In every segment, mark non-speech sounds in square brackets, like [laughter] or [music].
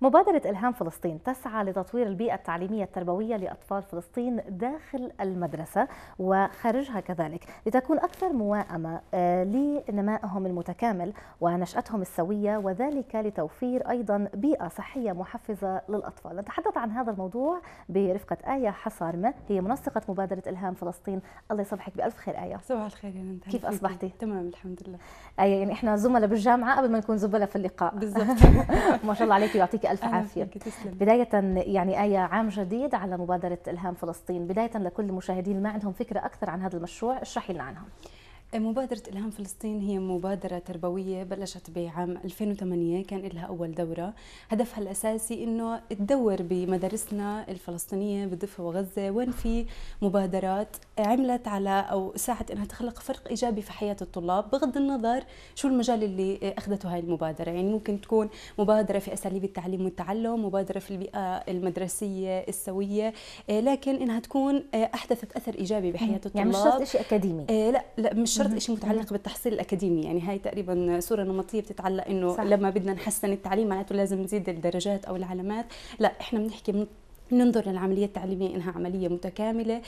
مبادرة إلهام فلسطين تسعى لتطوير البيئة التعليمية التربوية لأطفال فلسطين داخل المدرسة وخارجها كذلك لتكون أكثر مواءمة آه، لنمائهم المتكامل ونشأتهم السوية وذلك لتوفير أيضا بيئة صحية محفزة للأطفال نتحدث عن هذا الموضوع برفقة آية حصارمة هي منسقة مبادرة إلهام فلسطين الله يصبحك بألف خير آية صباح الخير يا يعني كيف أصبحتي؟ تمام الحمد لله آية يعني إحنا زملاء بالجامعة قبل ما نكون زملاء في اللقاء بالضبط [laughs] ما شاء الله عليك يعطيك يعطيك الف عافيه بدايه يعني ايه عام جديد على مبادره الهام فلسطين بدايه لكل مشاهدين ما عندهم فكره اكثر عن هذا المشروع اشرحي لنا عنها مبادرة إلهام فلسطين هي مبادرة تربوية بلشت بعام 2008 كان لها أول دورة هدفها الأساسي أنه تدور بمدارسنا الفلسطينية بالضفة وغزة وين في مبادرات عملت على أو ساعت أنها تخلق فرق إيجابي في حياة الطلاب بغض النظر شو المجال اللي أخذته هاي المبادرة يعني ممكن تكون مبادرة في أساليب التعليم والتعلم مبادرة في البيئة المدرسية السوية لكن أنها تكون أحدثت أثر إيجابي بحياة الطلاب يعني مش شرط شيء أكاديمي إيه، لا لا مش ذكرت شيء متعلق بالتحصيل الاكاديمي يعني هاي تقريبا صوره نمطيه بتتعلق انه لما بدنا نحسن التعليم معناته لازم نزيد الدرجات او العلامات لا احنا بنحكي بننظر للعملية التعليمية إنها عملية متكاملة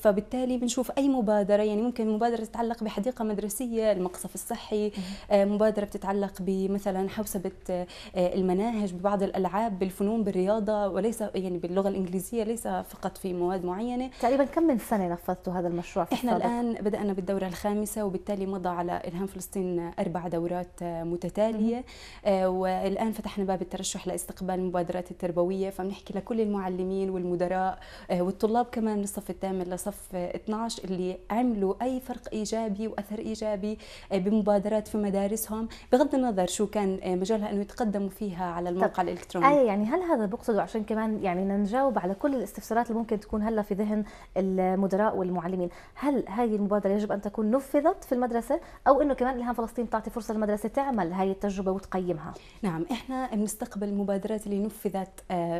فبالتالي بنشوف أي مبادرة يعني ممكن مبادرة تتعلق بحديقة مدرسية المقصف الصحي آه، مبادرة بتتعلق بمثلا حوسبة آه، المناهج ببعض الألعاب بالفنون بالرياضة وليس يعني باللغة الإنجليزية ليس فقط في مواد معينة تقريبا كم من سنة نفذتوا هذا المشروع في إحنا الصادق؟ الآن بدأنا بالدورة الخامسة وبالتالي مضى على إلهام فلسطين أربع دورات آه، متتالية والآن فتحنا باب الترشح لاستقبال المبادرات التربوية فبنحكي لكل المعلمين والمدراء آه، والطلاب كمان من الصف الثامن لصف 12 اللي عملوا اي فرق ايجابي واثر ايجابي آه، بمبادرات في مدارسهم بغض النظر شو كان آه، مجالها انه يتقدموا فيها على الموقع الالكتروني ايه يعني هل هذا بقصده عشان كمان يعني نجاوب على كل الاستفسارات اللي ممكن تكون هلا في ذهن المدراء والمعلمين هل هذه المبادره يجب ان تكون نفذت في المدرسه او انه كمان الهام فلسطين تعطي فرصه للمدرسه تعمل هاي التجربه وتقيمها نعم احنا بنستقبل المبادرات اللي نفذت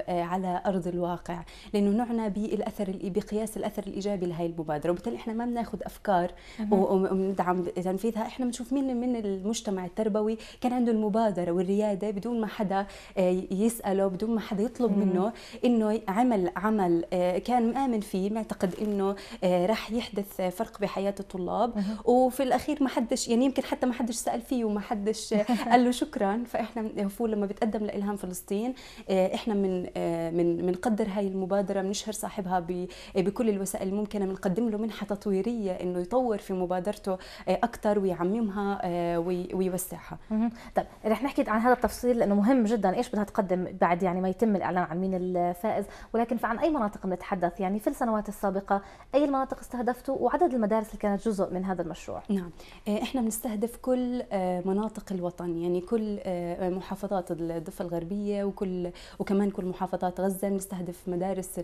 على ارض ارض الواقع لانه نعنى بالاثر بقياس الاثر الايجابي لهي المبادره وبالتالي احنا ما بناخذ افكار وندعم تنفيذها احنا بنشوف مين من المجتمع التربوي كان عنده المبادره والرياده بدون ما حدا آه، يساله بدون ما حدا يطلب منه انه عمل عمل آه، كان مآمن فيه معتقد انه آه، راح يحدث فرق بحياه الطلاب وفي الاخير ما حدش يعني يمكن حتى ما حدش سال فيه وما حدش [laughs] قال له شكرا فاحنا هو لما بتقدم لالهام فلسطين احنا من من بنقدر هاي المبادره بنشهر صاحبها آه، بكل الوسائل الممكنه بنقدم له منحه تطويريه انه يطور في مبادرته آه، اكثر ويعممها آه، ويوسعها. طيب رح نحكي عن هذا التفصيل لانه مهم جدا ايش بدها تقدم بعد يعني ما يتم الاعلان عن مين الفائز ولكن فعن اي مناطق بنتحدث يعني في السنوات السابقه اي المناطق استهدفتوا وعدد المدارس اللي كانت جزء من هذا المشروع. نعم احنا بنستهدف كل مناطق الوطن يعني كل محافظات الضفه الغربيه وكل وكمان كل محافظات غزه نستهدف مدارس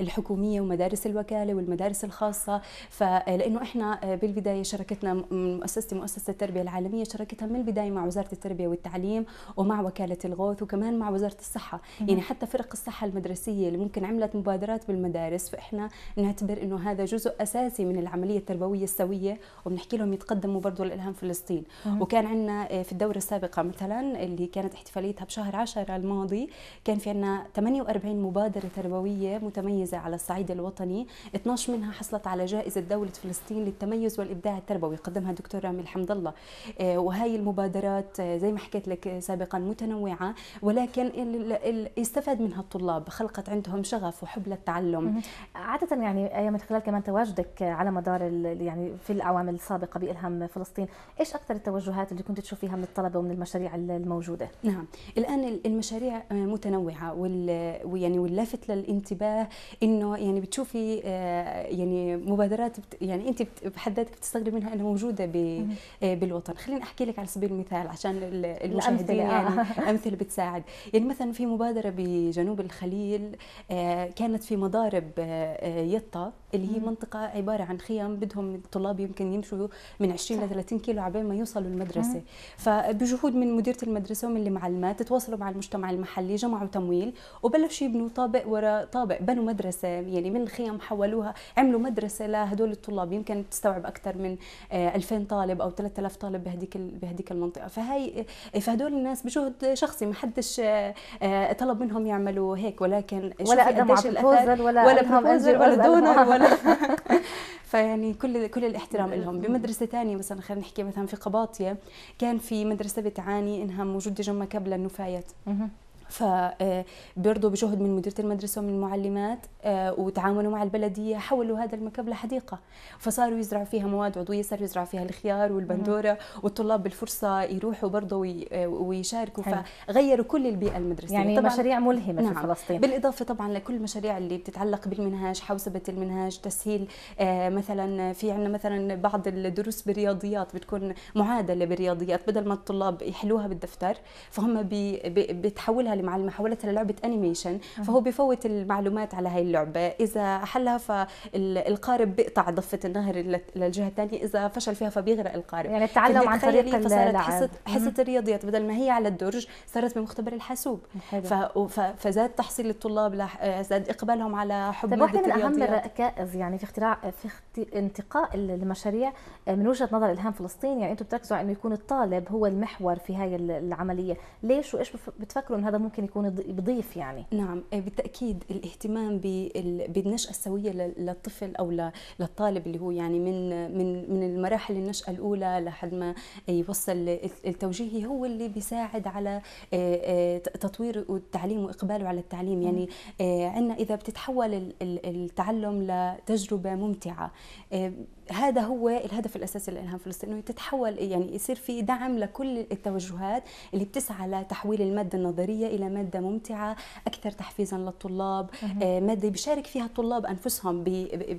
الحكوميه ومدارس الوكاله والمدارس الخاصه فلانه احنا آه، بالبدايه شركتنا مؤسستي مؤسسه التربيه العالميه شركتها من البدايه مع وزاره التربيه والتعليم ومع وكاله الغوث وكمان مع وزاره الصحه مم. يعني حتى فرق الصحه المدرسيه اللي ممكن عملت مبادرات بالمدارس فاحنا نعتبر انه هذا جزء اساسي من العمليه التربويه السويه وبنحكي لهم يتقدموا برضه لالهام فلسطين مم. وكان عندنا آه، في الدوره السابقه مثلا اللي كانت احتفاليتها بشهر 10 الماضي كان في عندنا 48 مجموعين مبادرة تربوية متميزة على الصعيد الوطني 12 منها حصلت على جائزة دولة فلسطين للتميز والإبداع التربوي قدمها دكتور رامي الحمد الله آه، وهي المبادرات آه، زي ما حكيت لك آه، سابقا متنوعة ولكن يستفاد منها الطلاب خلقت عندهم شغف وحب للتعلم عادة يعني من خلال كمان تواجدك على مدار يعني في الأعوام السابقة بإلهام فلسطين إيش أكثر التوجهات اللي كنت تشوفيها من الطلبة ومن المشاريع الموجودة؟ نعم الآن المشاريع متنوعة وال يعني واللافت للانتباه انه يعني بتشوفي آه، يعني مبادرات بت يعني انت بحد ذاتك بتستغربي منها انها موجوده آه، بالوطن خليني احكي لك على سبيل المثال عشان المشاهدين يعني [laughs] امثله بتساعد يعني مثلا في مبادره بجنوب الخليل آه، كانت في مضارب يطا اللي هي منطقه عباره عن خيام بدهم الطلاب يمكن يمشوا من 20 ل 30 كيلو عبين ما يوصلوا المدرسه فبجهود من مديره المدرسه ومن المعلمات تواصلوا مع المجتمع المحلي جمعوا تمويل وبلشوا يبنوا طابق وراء طابق بنوا مدرسه يعني من الخيام حولوها عملوا مدرسه لهدول الطلاب يمكن تستوعب اكثر من 2000 آه، طالب او 3000 طالب بهديك بهديك المنطقه فهي آه، فهدول الناس بجهد شخصي ما حدش آه، طلب منهم يعملوا هيك ولكن ولا قدموا على ولا ولا ولا دونر ولا [laughs] فيعني كل كل الاحترام لهم بمدرسه ثانيه مثلا خلينا نحكي مثلا في قباطيه كان في مدرسه بتعاني انها موجوده جنب كبله النفايات فبرضه آه، بجهد من مديرة المدرسة ومن المعلمات آه، وتعاملوا مع البلدية حولوا هذا المكب لحديقة فصاروا يزرعوا فيها مواد عضوية صاروا يزرعوا فيها الخيار والبندورة والطلاب بالفرصة يروحوا برضه آه، ويشاركوا فغيروا كل البيئة المدرسية يعني طبعاً مشاريع ملهمة نعم في فلسطين بالإضافة طبعا لكل المشاريع اللي بتتعلق بالمنهاج حوسبة المنهاج تسهيل مثلا في عندنا مثلا بعض الدروس بالرياضيات بتكون معادلة بالرياضيات بدل ما الطلاب يحلوها بالدفتر فهم بتحولها بتعمل مع للعبه انيميشن فهو بفوت المعلومات على هاي اللعبه اذا حلها فالقارب بيقطع ضفه النهر للجهه الثانيه اذا فشل فيها فبيغرق القارب يعني التعلم عن طريق فصارت حصه حصه الرياضيات بدل ما هي على الدرج صارت بمختبر الحاسوب فزاد تحصيل الطلاب زاد اقبالهم على حب طيب واحده من اهم الركائز يعني في اختراع في انتقاء المشاريع آه، من وجهه نظر الهام فلسطين يعني انتم بتركزوا على انه يكون الطالب هو المحور في هاي العمليه ليش وايش بتفكروا ان هذا ممكن ممكن يكون بضيف يعني نعم إيه، بالتاكيد الاهتمام بالنشاه السويه للطفل او للطالب اللي هو يعني من من من المراحل النشاه الاولى لحد ما يوصل التوجيهي هو اللي بيساعد على آه، آه، تطوير التعليم واقباله على التعليم نعم. يعني آه، عندنا اذا بتتحول التعلم لتجربه ممتعه هذا هو الهدف الاساسي للالهام فلسطين انه تتحول يعني يصير في دعم لكل التوجهات اللي بتسعى لتحويل الماده النظريه الى ماده ممتعه اكثر تحفيزا للطلاب آه ماده بيشارك فيها الطلاب انفسهم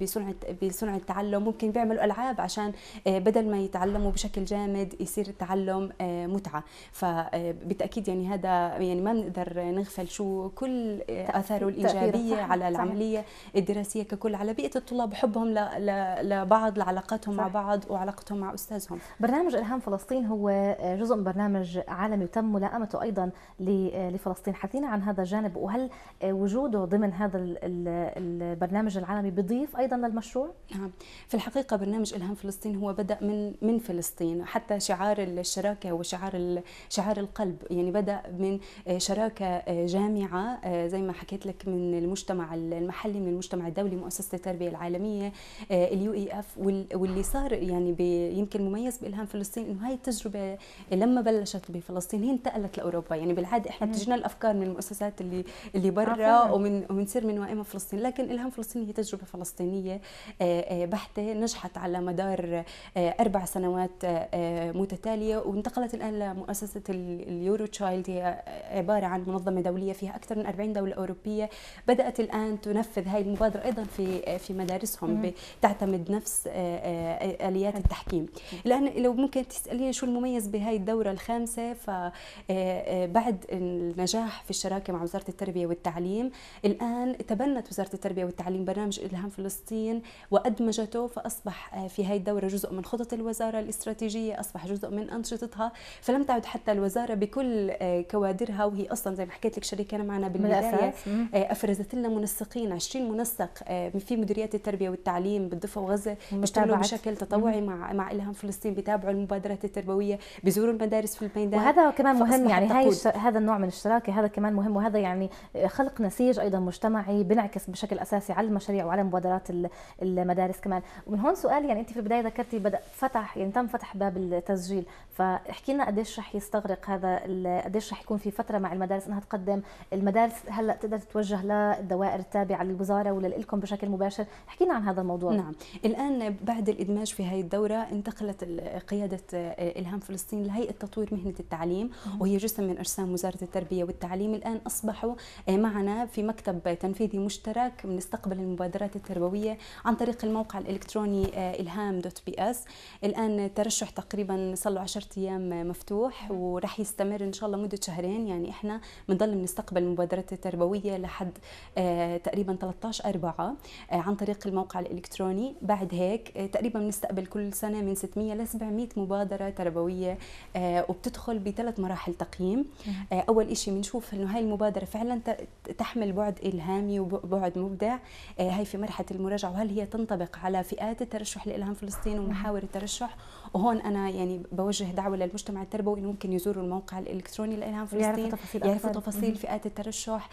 بصنع بصنع التعلم ممكن بيعملوا العاب عشان آه بدل ما يتعلموا بشكل جامد يصير التعلم آه متعه فبالتاكيد آه، يعني هذا يعني ما بنقدر نغفل شو كل آه، اثاره الايجابيه على العمليه الدراسيه ككل على بيئه الطلاب وحبهم لبعض علاقاتهم صح. مع بعض وعلاقتهم مع أستاذهم برنامج إلهام فلسطين هو جزء من برنامج عالمي تم ملائمته أيضا لفلسطين حكينا عن هذا الجانب وهل وجوده ضمن هذا البرنامج العالمي بضيف أيضا للمشروع؟ نعم. في الحقيقة برنامج إلهام فلسطين هو بدأ من من فلسطين حتى شعار الشراكة هو شعار شعار القلب يعني بدأ من شراكة جامعة زي ما حكيت لك من المجتمع المحلي من المجتمع الدولي مؤسسة التربية العالمية اليو اي اف واللي صار يعني يمكن مميز بالهام فلسطين انه هاي التجربه لما بلشت بفلسطين هي انتقلت لاوروبا يعني بالعاده احنا بتجينا الافكار من المؤسسات اللي اللي برا ومن وبنصير من وائمه فلسطين لكن الهام فلسطين هي تجربه فلسطينيه بحته نجحت على مدار اربع سنوات متتاليه وانتقلت الان لمؤسسه اليورو تشايلد هي عباره عن منظمه دوليه فيها اكثر من 40 دوله اوروبيه بدات الان تنفذ هاي المبادره ايضا في في مدارسهم بتعتمد نفس آه، آه، آه، اليات التحكيم الان لو ممكن تساليني شو المميز بهاي الدوره الخامسه فبعد النجاح في الشراكه مع وزاره التربيه والتعليم الان تبنت وزاره التربيه والتعليم برنامج الهام فلسطين وادمجته فاصبح في هاي الدوره جزء من خطط الوزاره الاستراتيجيه اصبح جزء من انشطتها فلم تعد حتى الوزاره بكل كوادرها وهي اصلا زي ما حكيت لك شريكه معنا بالبدايه افرزت لنا منسقين 20 منسق في مديريات التربيه والتعليم بالضفه وغزه بيشتغلوا بشكل تطوعي مع مع الهام فلسطين بيتابعوا المبادرات التربويه بيزوروا المدارس في الميدان وهذا كمان مهم يعني هاي هذا النوع من الشراكه هذا كمان مهم وهذا يعني خلق نسيج ايضا مجتمعي بنعكس بشكل اساسي على المشاريع وعلى مبادرات المدارس كمان ومن هون سؤال يعني انت في البدايه ذكرتي بدا فتح يعني تم فتح باب التسجيل فاحكي لنا قديش رح يستغرق هذا قديش رح يكون في فتره مع المدارس انها تقدم المدارس هلا تقدر تتوجه للدوائر التابعه للوزاره ولا لكم بشكل مباشر احكي لنا عن هذا الموضوع نعم الان طيب، بعد الإدماج في هذه الدورة انتقلت قيادة آه، إلهام فلسطين لهيئة تطوير مهنة التعليم وهي جزء من أجسام وزارة التربية والتعليم الآن أصبحوا آه، معنا في مكتب تنفيذي مشترك بنستقبل المبادرات التربوية عن طريق الموقع الإلكتروني آه، إلهام دوت بي اس الآن ترشح تقريبا صار له 10 أيام مفتوح وراح يستمر إن شاء الله مدة شهرين يعني إحنا بنضل بنستقبل المبادرات التربوية لحد تقريبا 13 أربعة عن طريق الموقع الإلكتروني بعد هيك هيك آه، تقريبا بنستقبل كل سنه من 600 ل 700 مبادره تربويه آه، وبتدخل بثلاث مراحل تقييم آه، اول شيء بنشوف انه هاي المبادره فعلا تحمل بعد الهامي وبعد مبدع هاي في مرحله المراجعه وهل هي تنطبق على فئات الترشح لالهام فلسطين ومحاور الترشح وهون انا يعني بوجه دعوه للمجتمع التربوي انه ممكن يزوروا الموقع الالكتروني لالهام فلسطين يعرفوا تفاصيل, يعرفوا تفاصيل فئات الترشح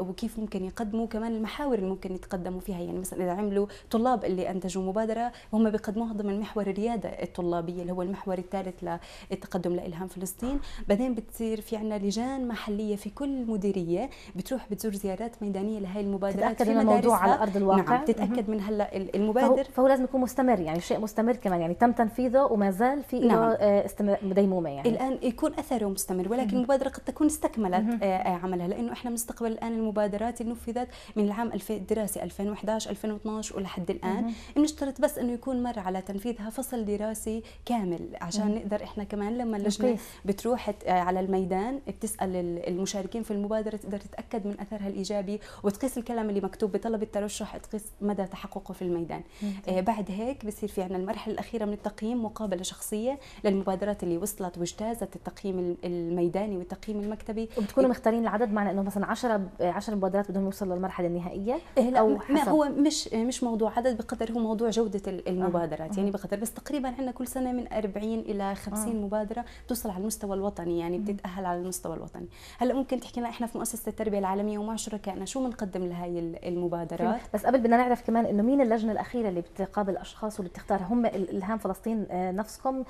وكيف ممكن يقدموا كمان المحاور اللي ممكن يتقدموا فيها يعني مثلا اذا عملوا طلاب اللي انتجوا مبادره الدائره وهم بيقدموها ضمن محور الرياده الطلابيه اللي هو المحور الثالث للتقدم لالهام فلسطين بعدين بتصير في عندنا لجان محليه في كل مديريه بتروح بتزور زيارات ميدانيه لهي المبادرات تتاكد من الموضوع على ارض الواقع نعم تتاكد من هلا المبادر فهو, فهو لازم يكون مستمر يعني شيء مستمر كمان يعني تم تنفيذه وما زال في نعم. آه، ديمومه يعني الان يكون اثره مستمر ولكن المبادره قد تكون استكملت آه، آه، عملها لانه احنا بنستقبل الان المبادرات اللي نفذت من العام الدراسي 2011 2012 ولحد الان بنشترط بس بس انه يكون مر على تنفيذها فصل دراسي كامل عشان نقدر احنا كمان لما اللجنه بتروح على الميدان بتسال المشاركين في المبادره تقدر تتاكد من اثرها الايجابي وتقيس الكلام اللي مكتوب بطلب الترشح تقيس مدى تحققه في الميدان آه بعد هيك بصير في عندنا المرحله الاخيره من التقييم مقابله شخصيه للمبادرات اللي وصلت واجتازت التقييم الميداني والتقييم المكتبي وبتكونوا مختارين العدد معنى انه مثلا 10 10 مبادرات بدهم يوصلوا للمرحله النهائيه إيه، او حسب. هو مش مش موضوع عدد بقدر هو موضوع جوده عده آه. المبادرات يعني آه. بقدر بس تقريبا عندنا كل سنه من 40 الى 50 آه. مبادره بتوصل على المستوى الوطني يعني بتتاهل على المستوى الوطني هلا ممكن تحكي لنا احنا في مؤسسه التربيه العالميه ومع شركائنا شو بنقدم لهي المبادرات بس قبل بدنا نعرف كمان انه مين اللجنه الاخيره اللي بتقابل الاشخاص واللي بتختار هم الهام فلسطين نفسكم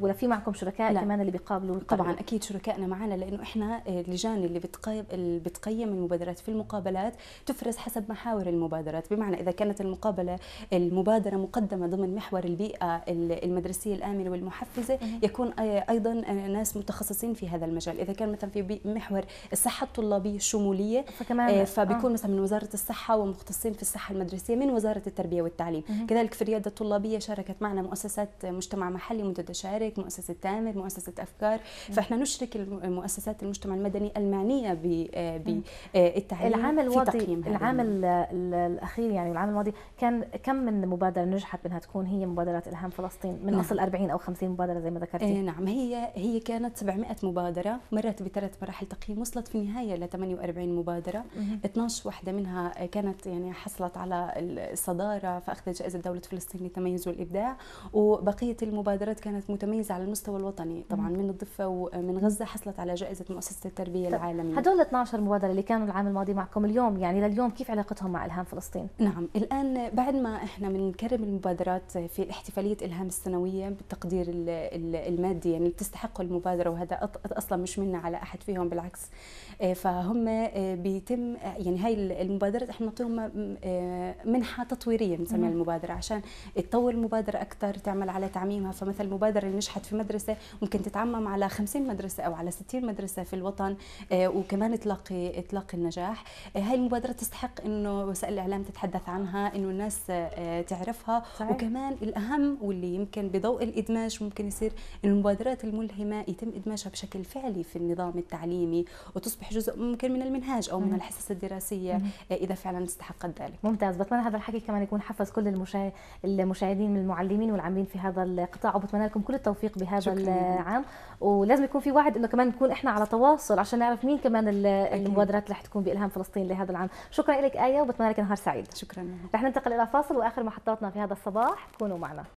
ولا في معكم شركاء لا. كمان اللي بيقابلوا طبعا اكيد شركائنا معنا لانه احنا اللجان اللي بتقيم اللي بتقيم المبادرات في المقابلات تفرز حسب محاور المبادرات بمعنى اذا كانت المقابله المبادرة مبادرة مقدمة ضمن محور البيئة المدرسية الآمنة والمحفزة يكون أيضا ناس متخصصين في هذا المجال إذا كان مثلا في محور الصحة الطلابية الشمولية فكمان آه، فبيكون آه. مثلا من وزارة الصحة ومختصين في الصحة المدرسية من وزارة التربية والتعليم كذلك في الريادة الطلابية شاركت معنا مؤسسات مجتمع محلي منتدى شارك مؤسسة تامر مؤسسة أفكار فإحنا نشرك المؤسسات المجتمع المدني المعنية بالتعليم العام الواضي العام الأخير يعني العام الماضي كان كم من مبادرة مبادرة نجحت بأنها تكون هي مبادرة إلهام فلسطين من نعم. أصل 40 أو 50 مبادرة زي ما ذكرتي إيه نعم هي هي كانت 700 مبادرة مرت بثلاث مراحل تقييم وصلت في النهاية ل 48 مبادرة مم. 12 واحدة منها كانت يعني حصلت على الصدارة فأخذت جائزة دولة فلسطين للتميز والإبداع وبقية المبادرات كانت متميزة على المستوى الوطني طبعا من الضفة ومن غزة حصلت على جائزة مؤسسة التربية العالمية هدول 12 مبادرة اللي كانوا العام الماضي معكم اليوم يعني لليوم كيف علاقتهم مع إلهام فلسطين؟ نعم الآن بعد ما احنا من بنكرم المبادرات في احتفاليه الهام السنويه بالتقدير المادي يعني بتستحقوا المبادره وهذا اصلا مش منا على احد فيهم بالعكس آه، فهم آه، بيتم يعني هاي المبادرات احنا نعطيهم آه، منحه تطويريه بنسميها المبادره عشان تطور المبادره اكثر تعمل على تعميمها فمثلا المبادره اللي نجحت في مدرسه ممكن تتعمم على 50 مدرسه او على 60 مدرسه في الوطن وكمان تلاقي تلاقي النجاح هاي المبادره تستحق انه وسائل الاعلام تتحدث عنها انه الناس تعرف نعرفها صحيح. وكمان الأهم واللي يمكن بضوء الإدماج ممكن يصير المبادرات الملهمة يتم إدماجها بشكل فعلي في النظام التعليمي وتصبح جزء ممكن من المنهاج أو من الحصص الدراسية آه، إذا فعلا استحقت ذلك ممتاز بتمنى هذا الحكي كمان يكون حفز كل المشاهدين من المعلمين والعاملين في هذا القطاع وبتمنى لكم كل التوفيق بهذا العام ولازم يكون في وعد انه كمان نكون احنا على تواصل عشان نعرف مين كمان المبادرات اللي رح تكون بالهام فلسطين لهذا العام شكرا لك ايه وبتمنى لك نهار سعيد شكرا رح ننتقل الى فاصل واخر محطات نشاطنا في هذا الصباح كونوا معنا